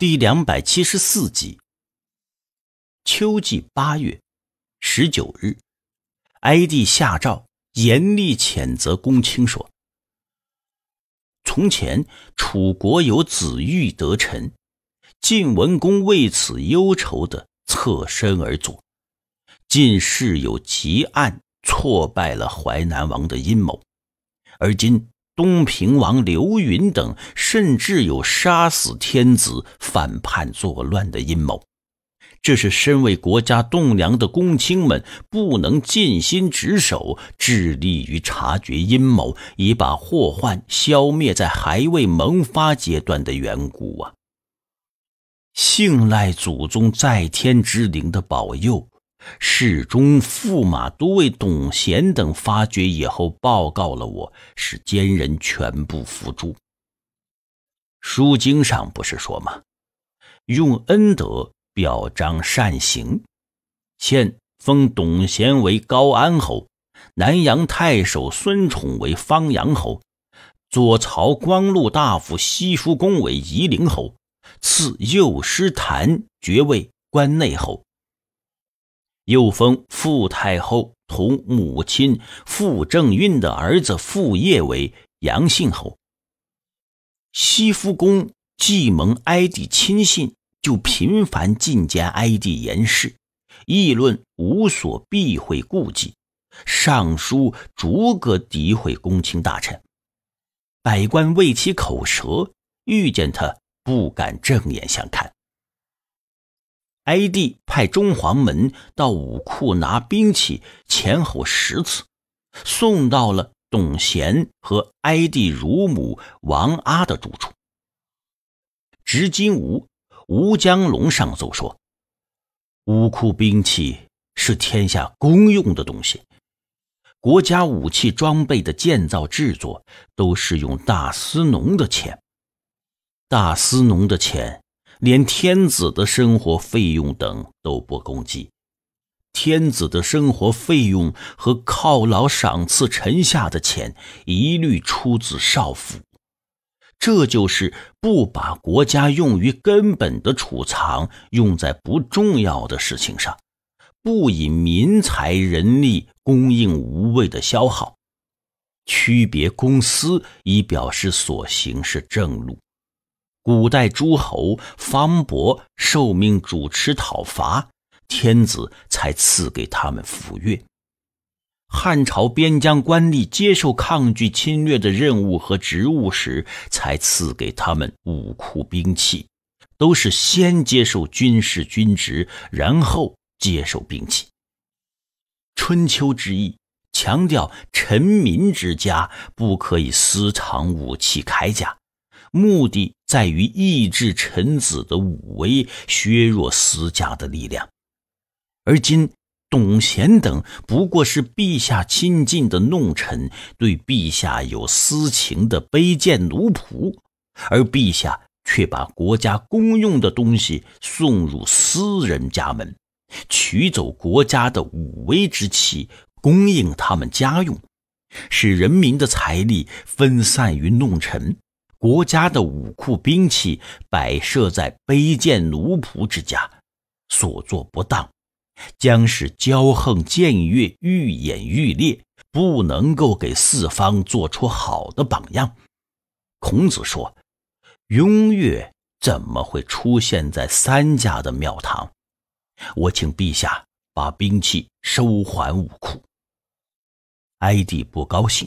第两百七十四集。秋季八月十九日，哀帝下诏，严厉谴责公卿说：“从前楚国有子玉得臣，晋文公为此忧愁的侧身而坐；晋室有吉案，挫败了淮南王的阴谋。而今。”东平王刘云等，甚至有杀死天子、反叛作乱的阴谋。这是身为国家栋梁的公卿们不能尽心职守、致力于察觉阴谋，以把祸患消灭在还未萌发阶段的缘故啊！信赖祖宗在天之灵的保佑。侍中、驸马都尉董贤等发觉以后，报告了我，使奸人全部伏诛。《书经》上不是说吗？用恩德表彰善行，现封董贤为高安侯，南阳太守孙宠为方阳侯，左曹光禄大夫西叔公为夷陵侯，赐右师谭爵位关内侯。又封傅太后同母亲傅正运的儿子傅业为杨信侯。西夫公既蒙哀帝亲信，就频繁进见哀帝言事，议论无所避讳顾忌，上书逐个诋毁公卿大臣，百官为其口舌，遇见他不敢正眼相看。哀帝派中黄门到武库拿兵器，前后十次，送到了董贤和哀帝乳母王阿的住处。执金吾吴江龙上奏说：“武库兵器是天下公用的东西，国家武器装备的建造制作都是用大司农的钱，大司农的钱。”连天子的生活费用等都不供给，天子的生活费用和犒劳赏赐臣下的钱，一律出自少府。这就是不把国家用于根本的储藏用在不重要的事情上，不以民财人力供应无谓的消耗，区别公私，以表示所行是正路。古代诸侯方伯受命主持讨伐，天子才赐给他们抚钺；汉朝边疆官吏接受抗拒侵略的任务和职务时，才赐给他们武库兵器。都是先接受军事军职，然后接受兵器。春秋之意强调臣民之家不可以私藏武器铠甲。目的在于抑制臣子的武威，削弱私家的力量。而今董贤等不过是陛下亲近的弄臣，对陛下有私情的卑贱奴仆，而陛下却把国家公用的东西送入私人家门，取走国家的武威之气，供应他们家用，使人民的财力分散于弄臣。国家的武库兵器摆设在卑贱奴仆之家，所做不当，将使骄横僭越愈演愈烈，不能够给四方做出好的榜样。孔子说：“雍乐怎么会出现在三家的庙堂？”我请陛下把兵器收还武库。哀帝不高兴。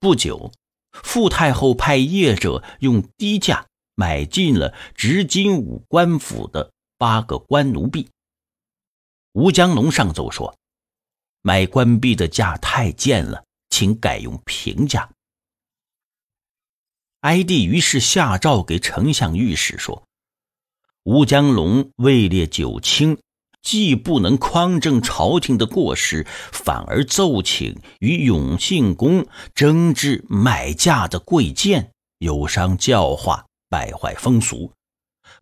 不久。傅太后派业者用低价买进了直金武官府的八个官奴婢。吴江龙上奏说，买官婢的价太贱了，请改用平价。哀帝于是下诏给丞相御史说，吴江龙位列九卿。既不能匡正朝廷的过失，反而奏请与永庆宫争执买价的贵贱，有伤教化，败坏风俗。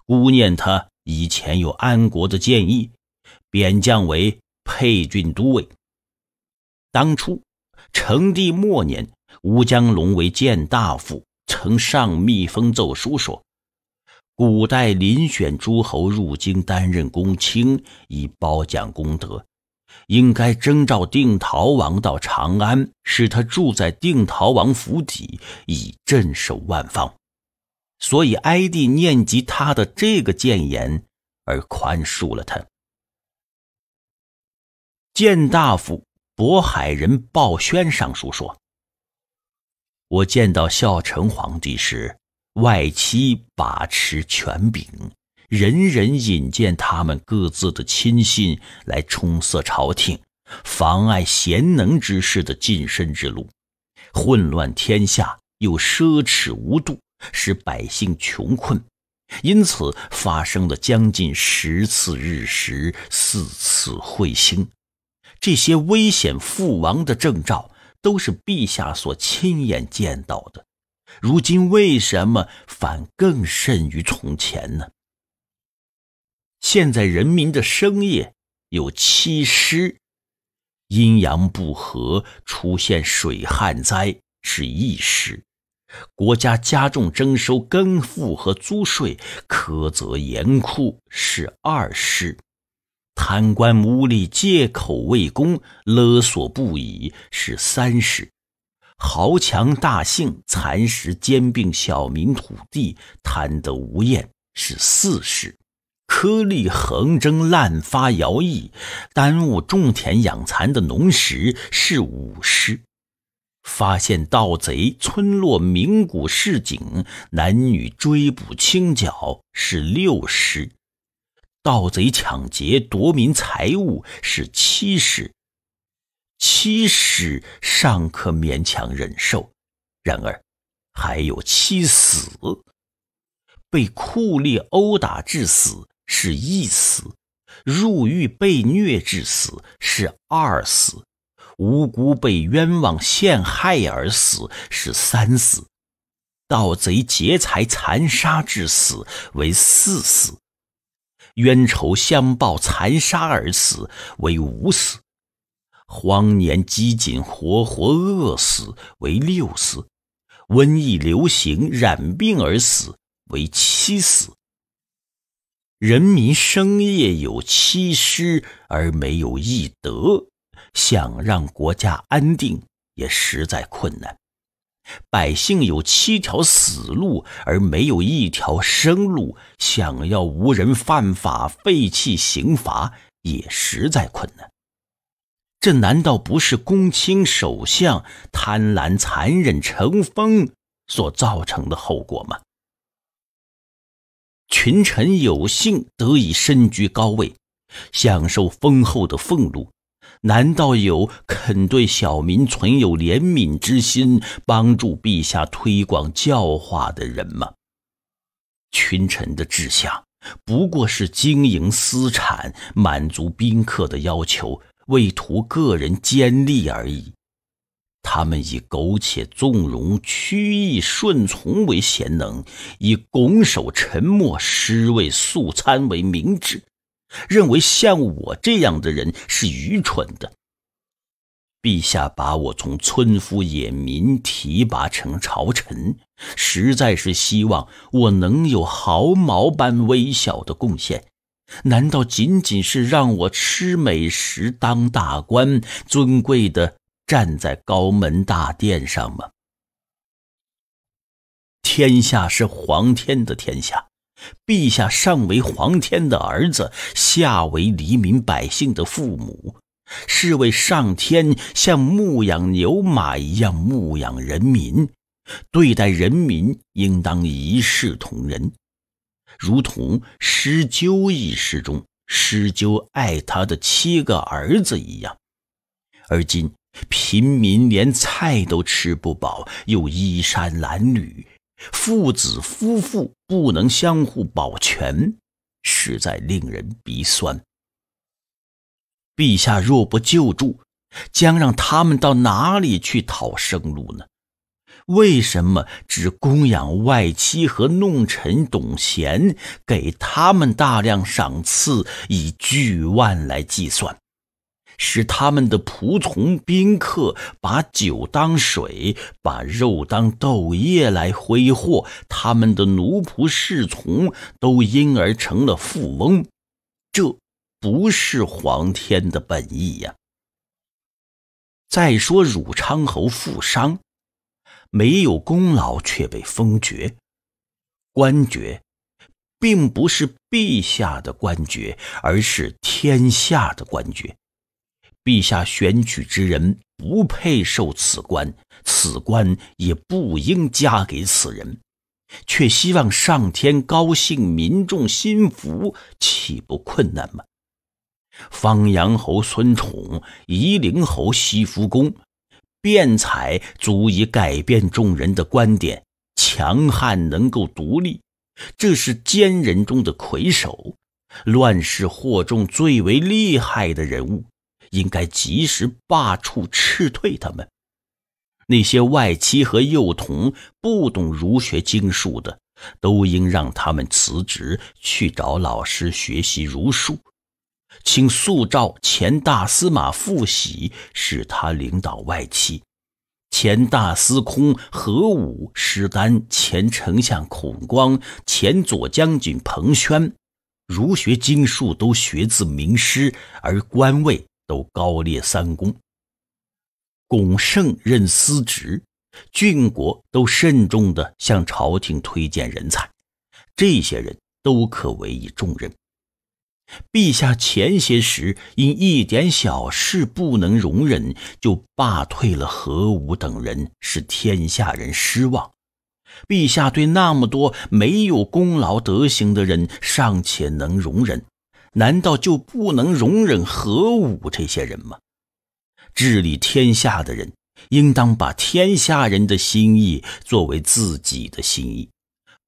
姑念他以前有安国的建议，贬降为沛郡都尉。当初成帝末年，吴江龙为谏大夫，曾上密封奏书说。古代遴选诸侯入京担任公卿，以褒奖功德，应该征召定陶王到长安，使他住在定陶王府邸，以镇守万方。所以哀帝念及他的这个谏言，而宽恕了他。谏大夫渤海人鲍宣上书说：“我见到孝成皇帝时。”外戚把持权柄，人人引荐他们各自的亲信来充塞朝廷，妨碍贤能之士的晋升之路，混乱天下，又奢侈无度，使百姓穷困，因此发生了将近十次日食、四次彗星，这些危险覆亡的征兆，都是陛下所亲眼见到的。如今为什么反更甚于从前呢？现在人民的生业有七失，阴阳不和出现水旱灾是一失；国家加重征收更赋和租税，苛责严酷是二失；贪官污吏借口为公，勒索不已是三失。豪强大姓蚕食兼并小民土地，贪得无厌，是四世。颗粒横征滥发徭役，耽误种田养蚕的农时，是五师。发现盗贼，村落鸣鼓示警，男女追捕清剿，是六师。盗贼抢劫夺民财物，是七师。七死尚可勉强忍受，然而还有七死：被酷吏殴打致死是一死，入狱被虐致死是二死，无辜被冤枉陷害而死是三死，盗贼劫财残杀致死为四死，冤仇相报残杀而死为五死。荒年饥馑，活活饿死为六死；瘟疫流行，染病而死为七死。人民生业有七失而没有一得，想让国家安定也实在困难。百姓有七条死路而没有一条生路，想要无人犯法、废弃刑罚也实在困难。这难道不是公卿首相贪婪残忍成风所造成的后果吗？群臣有幸得以身居高位，享受丰厚的俸禄，难道有肯对小民存有怜悯之心，帮助陛下推广教化的人吗？群臣的志向不过是经营私产，满足宾客的要求。为图个人尖利而已，他们以苟且纵容、曲意顺从为贤能，以拱手沉默、尸位素餐为明智，认为像我这样的人是愚蠢的。陛下把我从村夫野民提拔成朝臣，实在是希望我能有毫毛般微小的贡献。难道仅仅是让我吃美食、当大官、尊贵的站在高门大殿上吗？天下是皇天的天下，陛下上为皇天的儿子，下为黎民百姓的父母，是为上天像牧养牛马一样牧养人民，对待人民应当一视同仁。如同施鸠一事中，施鸠爱他的七个儿子一样，而今贫民连菜都吃不饱，又衣衫褴褛，父子夫妇不能相互保全，实在令人鼻酸。陛下若不救助，将让他们到哪里去讨生路呢？为什么只供养外戚和弄臣董贤，给他们大量赏赐，以巨万来计算，使他们的仆从宾客把酒当水，把肉当豆叶来挥霍，他们的奴仆侍从都因而成了富翁？这不是皇天的本意呀！再说汝昌侯富商。没有功劳却被封爵，官爵并不是陛下的官爵，而是天下的官爵。陛下选举之人不配受此官，此官也不应加给此人，却希望上天高兴，民众心服，岂不困难吗？方阳侯孙宠，夷陵侯西福公。辩才足以改变众人的观点，强悍能够独立，这是奸人中的魁首，乱世惑众最为厉害的人物，应该及时罢黜斥退他们。那些外戚和幼童不懂儒学经术的，都应让他们辞职，去找老师学习儒术。请速召前大司马傅喜，使他领导外戚；前大司空何武、师丹，前丞相孔光、前左将军彭宣，儒学经术都学自名师，而官位都高列三公。巩胜任司职，郡国都慎重地向朝廷推荐人才，这些人都可委以重任。陛下前些时因一点小事不能容忍，就罢退了何武等人，使天下人失望。陛下对那么多没有功劳德行的人尚且能容忍，难道就不能容忍何武这些人吗？治理天下的人，应当把天下人的心意作为自己的心意，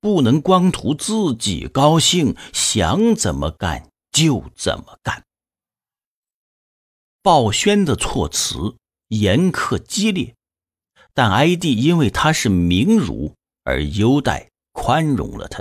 不能光图自己高兴，想怎么干。就这么干。鲍宣的措辞严苛激烈，但艾帝因为他是名儒而优待宽容了他。